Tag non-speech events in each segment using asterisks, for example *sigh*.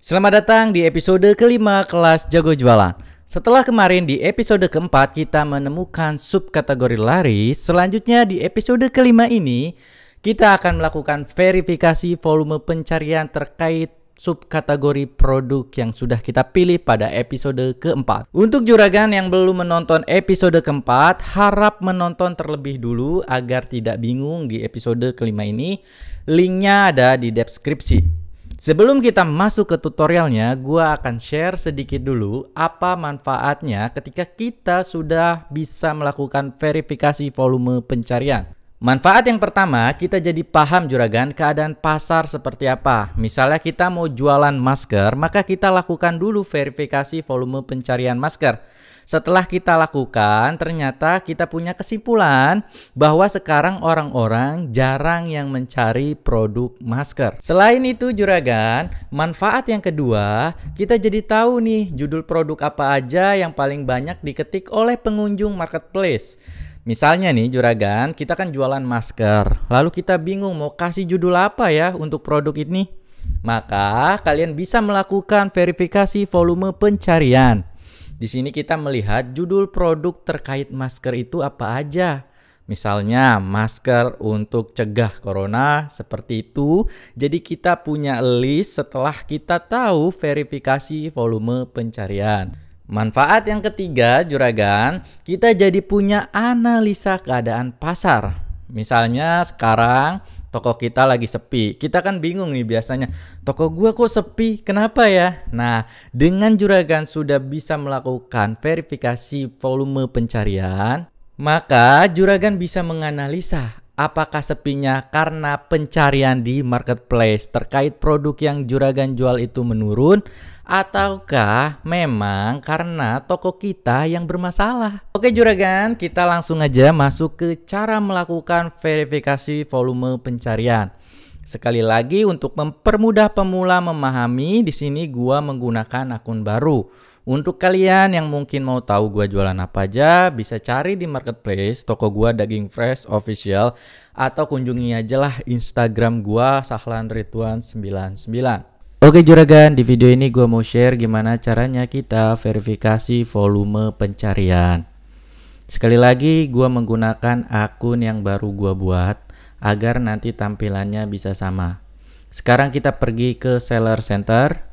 Selamat datang di episode kelima kelas Jago Jualan. Setelah kemarin di episode keempat kita menemukan subkategori lari, selanjutnya di episode kelima ini kita akan melakukan verifikasi volume pencarian terkait subkategori produk yang sudah kita pilih pada episode keempat. Untuk juragan yang belum menonton episode keempat, harap menonton terlebih dulu agar tidak bingung di episode kelima ini. Linknya ada di deskripsi. Sebelum kita masuk ke tutorialnya, gue akan share sedikit dulu apa manfaatnya ketika kita sudah bisa melakukan verifikasi volume pencarian. Manfaat yang pertama, kita jadi paham juragan keadaan pasar seperti apa. Misalnya kita mau jualan masker, maka kita lakukan dulu verifikasi volume pencarian masker. Setelah kita lakukan, ternyata kita punya kesimpulan bahwa sekarang orang-orang jarang yang mencari produk masker. Selain itu, juragan, manfaat yang kedua, kita jadi tahu nih judul produk apa aja yang paling banyak diketik oleh pengunjung marketplace. Misalnya nih juragan, kita kan jualan masker. Lalu kita bingung mau kasih judul apa ya untuk produk ini? Maka kalian bisa melakukan verifikasi volume pencarian. Di sini kita melihat judul produk terkait masker itu apa aja. Misalnya masker untuk cegah corona seperti itu. Jadi kita punya list setelah kita tahu verifikasi volume pencarian. Manfaat yang ketiga, juragan, kita jadi punya analisa keadaan pasar. Misalnya sekarang toko kita lagi sepi. Kita kan bingung nih biasanya, toko gua kok sepi, kenapa ya? Nah, dengan Juragan sudah bisa melakukan verifikasi volume pencarian, maka Juragan bisa menganalisa Apakah sepinya karena pencarian di marketplace terkait produk yang juragan jual itu menurun ataukah memang karena toko kita yang bermasalah? Oke juragan, kita langsung aja masuk ke cara melakukan verifikasi volume pencarian. Sekali lagi untuk mempermudah pemula memahami, di sini gua menggunakan akun baru. Untuk kalian yang mungkin mau tahu gua jualan apa aja, bisa cari di marketplace toko gua Daging Fresh Official atau kunjungi aja lah Instagram gua Sahlan Rituan 99. Oke juragan, di video ini gua mau share gimana caranya kita verifikasi volume pencarian. Sekali lagi gua menggunakan akun yang baru gua buat agar nanti tampilannya bisa sama. Sekarang kita pergi ke seller center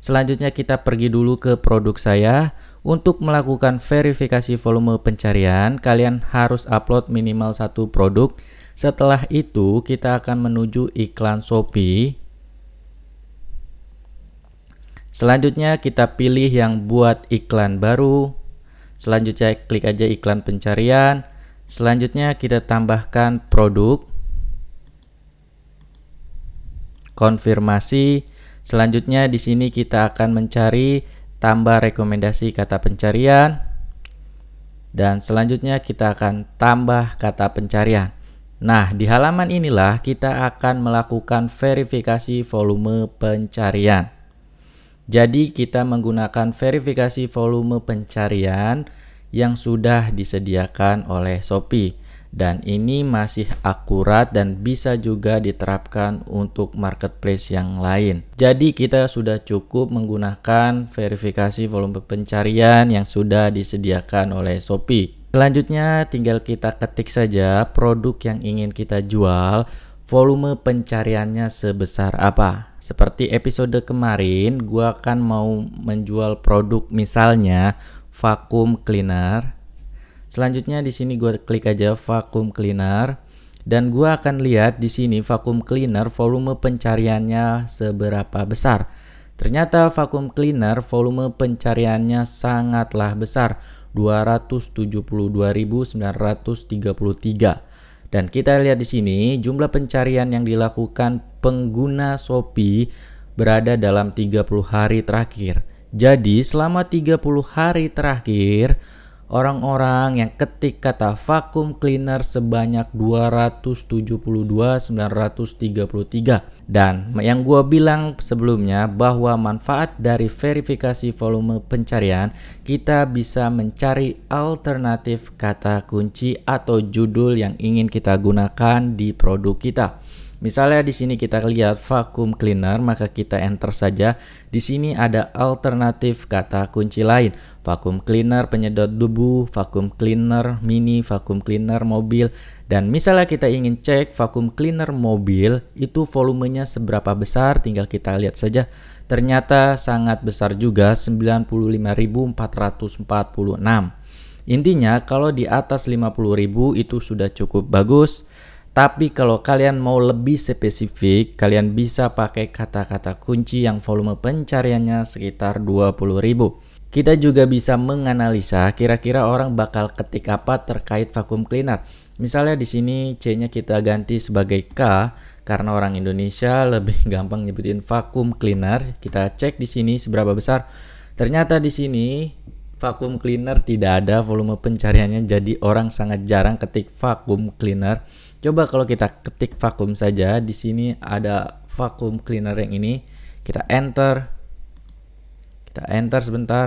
Selanjutnya kita pergi dulu ke produk saya. Untuk melakukan verifikasi volume pencarian, kalian harus upload minimal satu produk. Setelah itu, kita akan menuju iklan Shopee. Selanjutnya, kita pilih yang buat iklan baru. Selanjutnya, klik aja iklan pencarian. Selanjutnya, kita tambahkan produk. Konfirmasi. Selanjutnya di sini kita akan mencari tambah rekomendasi kata pencarian dan selanjutnya kita akan tambah kata pencarian. Nah, di halaman inilah kita akan melakukan verifikasi volume pencarian. Jadi kita menggunakan verifikasi volume pencarian yang sudah disediakan oleh Shopee dan ini masih akurat dan bisa juga diterapkan untuk marketplace yang lain. Jadi kita sudah cukup menggunakan verifikasi volume pencarian yang sudah disediakan oleh Shopee. Selanjutnya tinggal kita ketik saja produk yang ingin kita jual, volume pencariannya sebesar apa. Seperti episode kemarin, gua akan mau menjual produk misalnya vakum cleaner Selanjutnya di sini gue klik aja vacuum cleaner dan gue akan lihat di sini vacuum cleaner volume pencariannya seberapa besar. Ternyata vacuum cleaner volume pencariannya sangatlah besar, 272.933. Dan kita lihat di sini jumlah pencarian yang dilakukan pengguna Shopee berada dalam 30 hari terakhir. Jadi selama 30 hari terakhir orang-orang yang ketik kata vacuum cleaner sebanyak 272.933 dan yang gue bilang sebelumnya bahwa manfaat dari verifikasi volume pencarian kita bisa mencari alternatif kata kunci atau judul yang ingin kita gunakan di produk kita Misalnya di sini kita lihat vacuum cleaner, maka kita enter saja. Di sini ada alternatif kata kunci lain. Vacuum cleaner, penyedot debu, vacuum cleaner, mini, vacuum cleaner, mobil. Dan misalnya kita ingin cek vacuum cleaner mobil, itu volumenya seberapa besar, tinggal kita lihat saja. Ternyata sangat besar juga, 95.446. Intinya kalau di atas 50.000 itu sudah cukup bagus. Tapi kalau kalian mau lebih spesifik, kalian bisa pakai kata-kata kunci yang volume pencariannya sekitar ribu. Kita juga bisa menganalisa kira-kira orang bakal ketik apa terkait vakum cleaner. Misalnya di sini C-nya kita ganti sebagai K karena orang Indonesia *laughs* lebih gampang nyebutin vakum cleaner. Kita cek di sini seberapa besar. Ternyata di sini vakum cleaner tidak ada volume pencariannya jadi orang sangat jarang ketik vakum cleaner. Coba kalau kita ketik vakum saja, di sini ada vakum cleaner yang ini. Kita enter. Kita enter sebentar.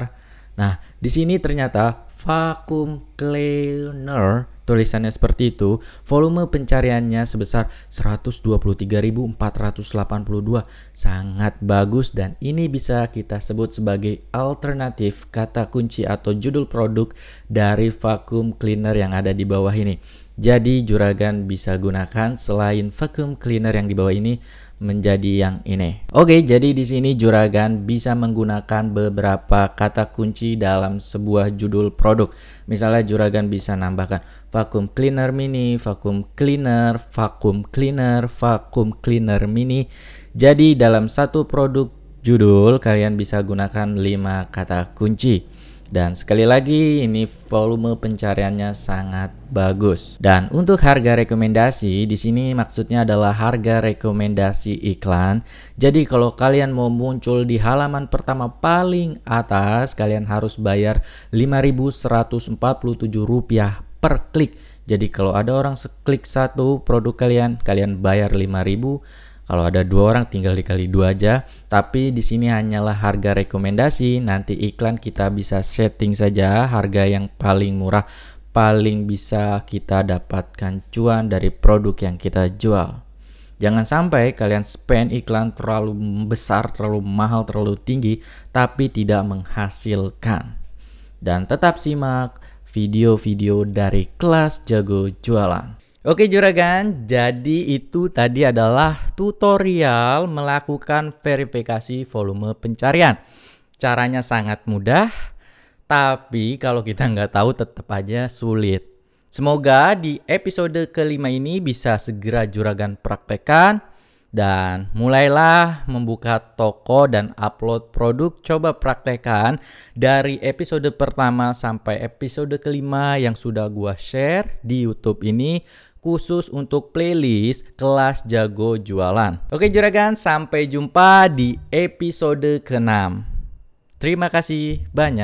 Nah, di sini ternyata vakum cleaner tulisannya seperti itu, volume pencariannya sebesar 123.482. Sangat bagus dan ini bisa kita sebut sebagai alternatif kata kunci atau judul produk dari vacuum cleaner yang ada di bawah ini. Jadi juragan bisa gunakan selain vacuum cleaner yang di bawah ini, menjadi yang ini. Oke, jadi di sini juragan bisa menggunakan beberapa kata kunci dalam sebuah judul produk. Misalnya juragan bisa nambahkan vacuum cleaner mini, vacuum cleaner, vacuum cleaner, vacuum cleaner mini. Jadi dalam satu produk judul kalian bisa gunakan 5 kata kunci. Dan sekali lagi ini volume pencariannya sangat bagus. Dan untuk harga rekomendasi di sini maksudnya adalah harga rekomendasi iklan. Jadi kalau kalian mau muncul di halaman pertama paling atas kalian harus bayar Rp5.147 per klik. Jadi kalau ada orang seklik satu produk kalian, kalian bayar 5000 kalau ada dua orang tinggal dikali dua aja. Tapi di sini hanyalah harga rekomendasi. Nanti iklan kita bisa setting saja harga yang paling murah, paling bisa kita dapatkan cuan dari produk yang kita jual. Jangan sampai kalian spend iklan terlalu besar, terlalu mahal, terlalu tinggi, tapi tidak menghasilkan. Dan tetap simak video-video dari kelas jago jualan. Oke juragan, jadi itu tadi adalah tutorial melakukan verifikasi volume pencarian. Caranya sangat mudah, tapi kalau kita nggak tahu tetap aja sulit. Semoga di episode kelima ini bisa segera juragan praktekan dan mulailah membuka toko dan upload produk coba praktekan dari episode pertama sampai episode kelima yang sudah gua share di YouTube ini khusus untuk playlist kelas jago jualan. Oke juragan, sampai jumpa di episode keenam. Terima kasih banyak.